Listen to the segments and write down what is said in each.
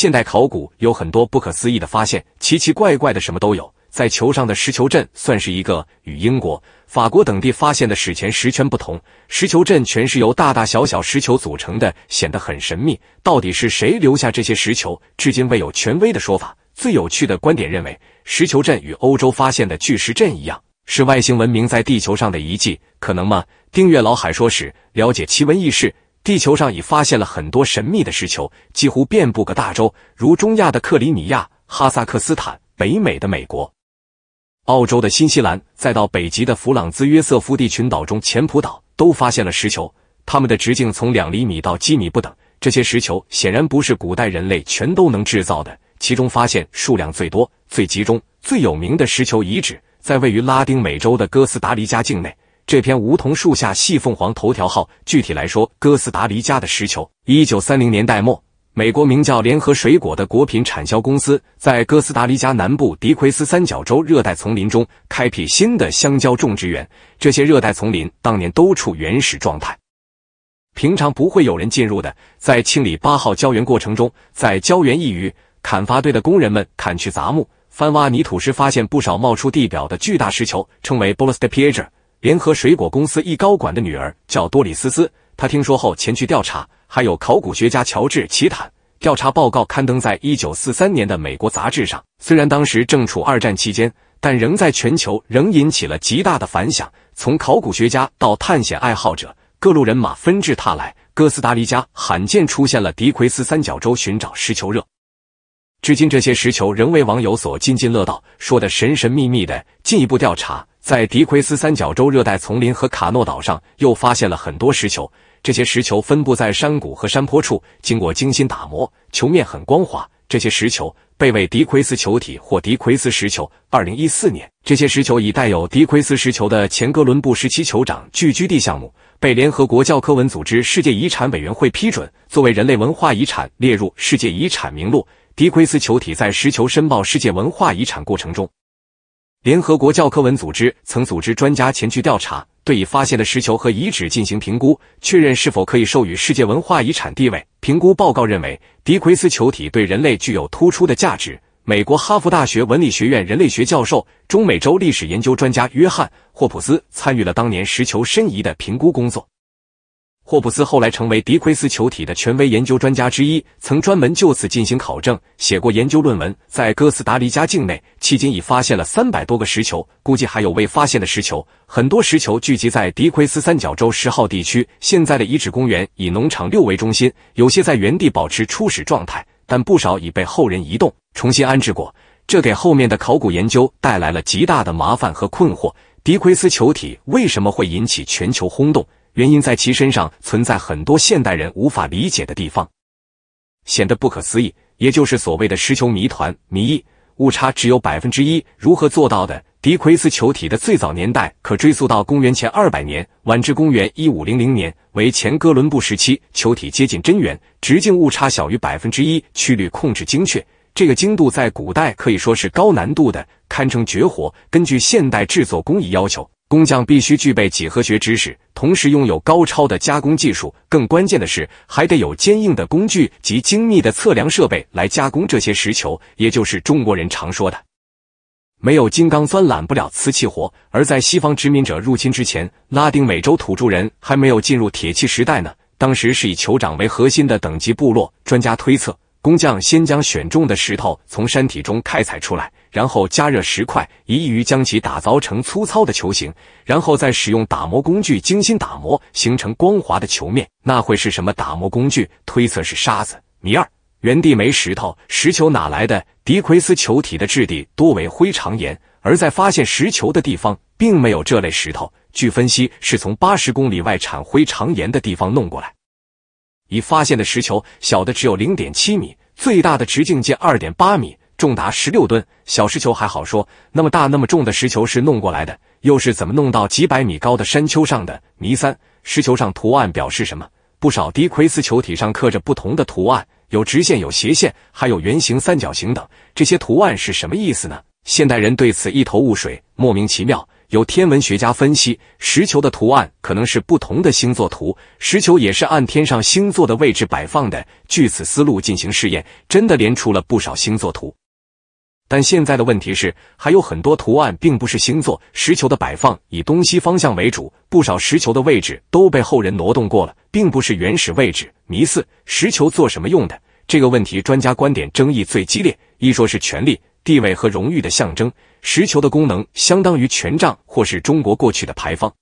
现代考古有很多不可思议的发现，奇奇怪怪的什么都有。在球上的石球阵算是一个，与英国、法国等地发现的史前石圈不同，石球阵全是由大大小小石球组成的，显得很神秘。到底是谁留下这些石球？至今未有权威的说法。最有趣的观点认为，石球阵与欧洲发现的巨石阵一样，是外星文明在地球上的遗迹，可能吗？订阅老海说史，了解奇闻异事。地球上已发现了很多神秘的石球，几乎遍布各大洲，如中亚的克里米亚、哈萨克斯坦、北美的美国、澳洲的新西兰，再到北极的弗朗兹约瑟夫地群岛中前普岛，都发现了石球。它们的直径从两厘米到几米不等。这些石球显然不是古代人类全都能制造的。其中发现数量最多、最集中、最有名的石球遗址，在位于拉丁美洲的哥斯达黎加境内。这篇梧桐树下戏凤凰头条号，具体来说，哥斯达黎加的石球。一九三零年代末，美国名叫联合水果的果品产销公司在哥斯达黎加南部迪奎斯三角洲热带丛林中开辟新的香蕉种植园。这些热带丛林当年都处原始状态，平常不会有人进入的。在清理八号胶原过程中，在胶原一隅，砍伐队的工人们砍去杂木，翻挖泥土时发现不少冒出地表的巨大石球，称为 bolister。联合水果公司一高管的女儿叫多里斯斯，她听说后前去调查，还有考古学家乔治奇坦。调查报告刊登在一九四三年的美国杂志上，虽然当时正处二战期间，但仍在全球仍引起了极大的反响。从考古学家到探险爱好者，各路人马纷至沓来。哥斯达黎加罕见出现了迪奎斯三角洲寻找石球热，至今这些石球仍为网友所津津乐道，说的神神秘秘的。进一步调查。在迪奎斯三角洲热带丛林和卡诺岛上，又发现了很多石球。这些石球分布在山谷和山坡处，经过精心打磨，球面很光滑。这些石球被为迪奎斯球体或迪奎斯石球。二零一四年，这些石球以带有迪奎斯石球的前哥伦布时期酋长聚居地项目，被联合国教科文组织世界遗产委员会批准作为人类文化遗产列入世界遗产名录。迪奎斯球体在石球申报世界文化遗产过程中。联合国教科文组织曾组织专家前去调查，对已发现的石球和遗址进行评估，确认是否可以授予世界文化遗产地位。评估报告认为，迪奎斯球体对人类具有突出的价值。美国哈佛大学文理学院人类学教授、中美洲历史研究专家约翰·霍普斯参与了当年石球申遗的评估工作。霍布斯后来成为迪奎斯球体的权威研究专家之一，曾专门就此进行考证，写过研究论文。在哥斯达黎加境内，迄今已发现了三百多个石球，估计还有未发现的石球。很多石球聚集在迪奎斯三角洲十号地区，现在的遗址公园以农场六为中心，有些在原地保持初始状态，但不少已被后人移动、重新安置过，这给后面的考古研究带来了极大的麻烦和困惑。迪奎斯球体为什么会引起全球轰动？原因在其身上存在很多现代人无法理解的地方，显得不可思议，也就是所谓的石球谜团谜。误差只有百分之一，如何做到的？迪奎斯球体的最早年代可追溯到公元前二百年，晚至公元一五零零年，为前哥伦布时期。球体接近真圆，直径误差小于百分之一，曲率控制精确。这个精度在古代可以说是高难度的，堪称绝活。根据现代制作工艺要求。工匠必须具备几何学知识，同时拥有高超的加工技术。更关键的是，还得有坚硬的工具及精密的测量设备来加工这些石球，也就是中国人常说的“没有金刚钻，揽不了瓷器活”。而在西方殖民者入侵之前，拉丁美洲土著人还没有进入铁器时代呢。当时是以酋长为核心的等级部落。专家推测，工匠先将选中的石头从山体中开采出来。然后加热石块，易于将其打造成粗糙的球形，然后再使用打磨工具精心打磨，形成光滑的球面。那会是什么打磨工具？推测是沙子。米二，原地没石头，石球哪来的？迪奎斯球体的质地多为灰长岩，而在发现石球的地方并没有这类石头。据分析，是从八十公里外产灰长岩的地方弄过来。已发现的石球，小的只有零点七米，最大的直径近二点八米。重达十六吨，小石球还好说，那么大那么重的石球是弄过来的，又是怎么弄到几百米高的山丘上的？谜三，石球上图案表示什么？不少迪魁斯球体上刻着不同的图案，有直线，有斜线，还有圆形、三角形等，这些图案是什么意思呢？现代人对此一头雾水，莫名其妙。有天文学家分析，石球的图案可能是不同的星座图，石球也是按天上星座的位置摆放的。据此思路进行试验，真的连出了不少星座图。但现在的问题是，还有很多图案并不是星座，石球的摆放以东西方向为主，不少石球的位置都被后人挪动过了，并不是原始位置。谜四，石球做什么用的？这个问题专家观点争议最激烈。一说是权力、地位和荣誉的象征，石球的功能相当于权杖或是中国过去的牌坊。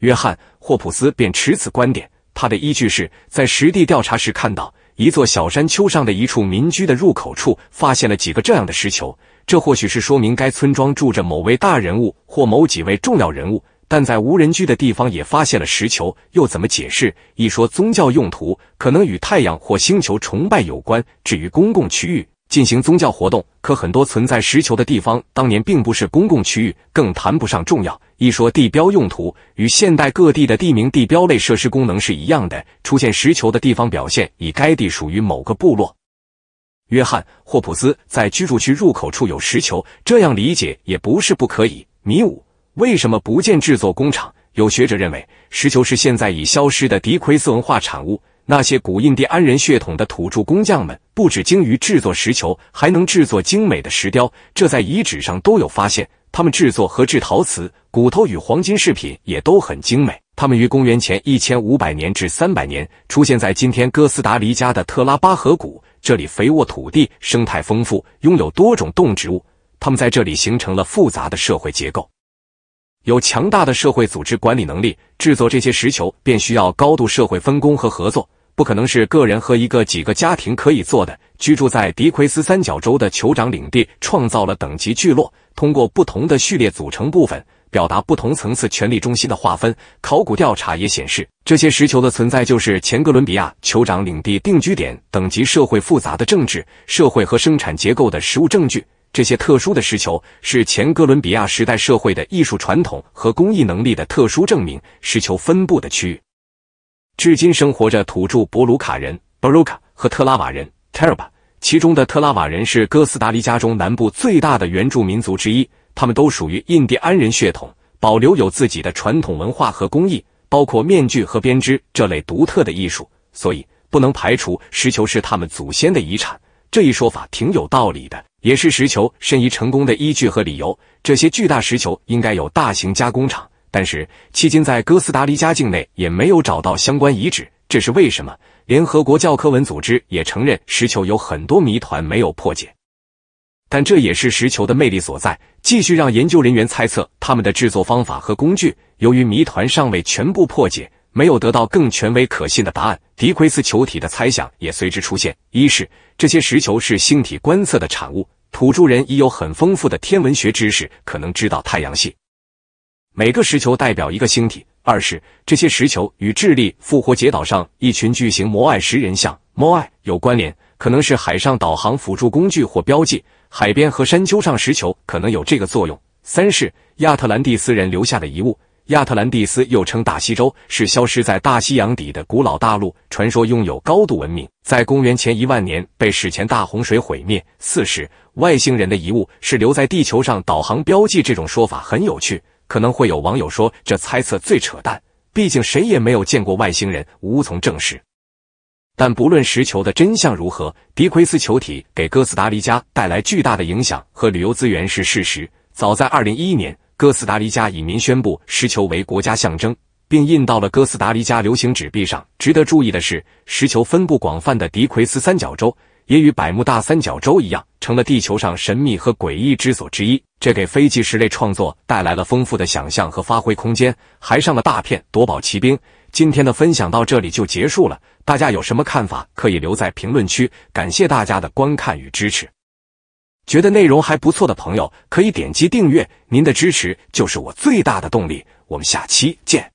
约翰·霍普斯便持此观点，他的依据是在实地调查时看到。一座小山丘上的一处民居的入口处，发现了几个这样的石球。这或许是说明该村庄住着某位大人物或某几位重要人物。但在无人居的地方也发现了石球，又怎么解释？一说宗教用途，可能与太阳或星球崇拜有关。至于公共区域。进行宗教活动，可很多存在石球的地方当年并不是公共区域，更谈不上重要。一说地标用途，与现代各地的地名地标类设施功能是一样的。出现石球的地方表现，以该地属于某个部落。约翰·霍普斯在居住区入口处有石球，这样理解也不是不可以。米五，为什么不建制作工厂？有学者认为，石球是现在已消失的迪奎斯文化产物。那些古印第安人血统的土著工匠们，不止精于制作石球，还能制作精美的石雕，这在遗址上都有发现。他们制作和制陶瓷、骨头与黄金饰品也都很精美。他们于公元前一千五百年至三百年出现在今天哥斯达黎加的特拉巴河谷，这里肥沃土地、生态丰富，拥有多种动植物。他们在这里形成了复杂的社会结构，有强大的社会组织管理能力。制作这些石球便需要高度社会分工和合作。不可能是个人和一个几个家庭可以做的。居住在迪奎斯三角洲的酋长领地创造了等级聚落，通过不同的序列组成部分表达不同层次权力中心的划分。考古调查也显示，这些石球的存在就是前哥伦比亚酋长领地定居点等级社会复杂的政治、社会和生产结构的实物证据。这些特殊的石球是前哥伦比亚时代社会的艺术传统和工艺能力的特殊证明。石球分布的区域。至今生活着土著博鲁卡人 （Baruka） 和特拉瓦人 t a r b a 其中的特拉瓦人是哥斯达黎加中南部最大的原住民族之一。他们都属于印第安人血统，保留有自己的传统文化和工艺，包括面具和编织这类独特的艺术。所以，不能排除石球是他们祖先的遗产这一说法挺有道理的，也是石球申遗成功的依据和理由。这些巨大石球应该有大型加工厂。但是，迄今在哥斯达黎加境内也没有找到相关遗址，这是为什么？联合国教科文组织也承认石球有很多谜团没有破解，但这也是石球的魅力所在，继续让研究人员猜测他们的制作方法和工具。由于谜团尚未全部破解，没有得到更权威可信的答案，迪奎斯球体的猜想也随之出现。一是这些石球是星体观测的产物，土著人已有很丰富的天文学知识，可能知道太阳系。每个石球代表一个星体。二是这些石球与智利复活节岛上一群巨型摩艾石人像摩艾有关联，可能是海上导航辅助工具或标记。海边和山丘上石球可能有这个作用。三是亚特兰蒂斯人留下的遗物，亚特兰蒂斯又称大西洲，是消失在大西洋底的古老大陆，传说拥有高度文明，在公元前一万年被史前大洪水毁灭。四是外星人的遗物是留在地球上导航标记，这种说法很有趣。可能会有网友说，这猜测最扯淡，毕竟谁也没有见过外星人，无从证实。但不论石球的真相如何，迪奎斯球体给哥斯达黎加带来巨大的影响和旅游资源是事实。早在二零一一年，哥斯达黎加以民宣布石球为国家象征，并印到了哥斯达黎加流行纸币上。值得注意的是，石球分布广泛的迪奎斯三角洲。也与百慕大三角洲一样，成了地球上神秘和诡异之所之一。这给非纪实类创作带来了丰富的想象和发挥空间，还上了大片《夺宝奇兵》。今天的分享到这里就结束了，大家有什么看法可以留在评论区。感谢大家的观看与支持，觉得内容还不错的朋友可以点击订阅，您的支持就是我最大的动力。我们下期见。